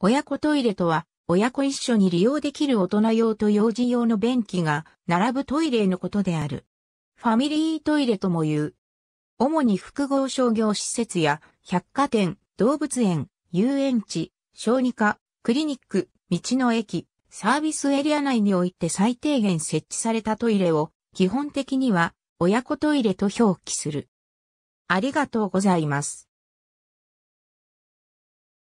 親子トイレとは、親子一緒に利用できる大人用と幼児用の便器が並ぶトイレのことである。ファミリートイレとも言う。主に複合商業施設や百貨店、動物園、遊園地、小児科、クリニック、道の駅、サービスエリア内において最低限設置されたトイレを基本的には親子トイレと表記する。ありがとうございます。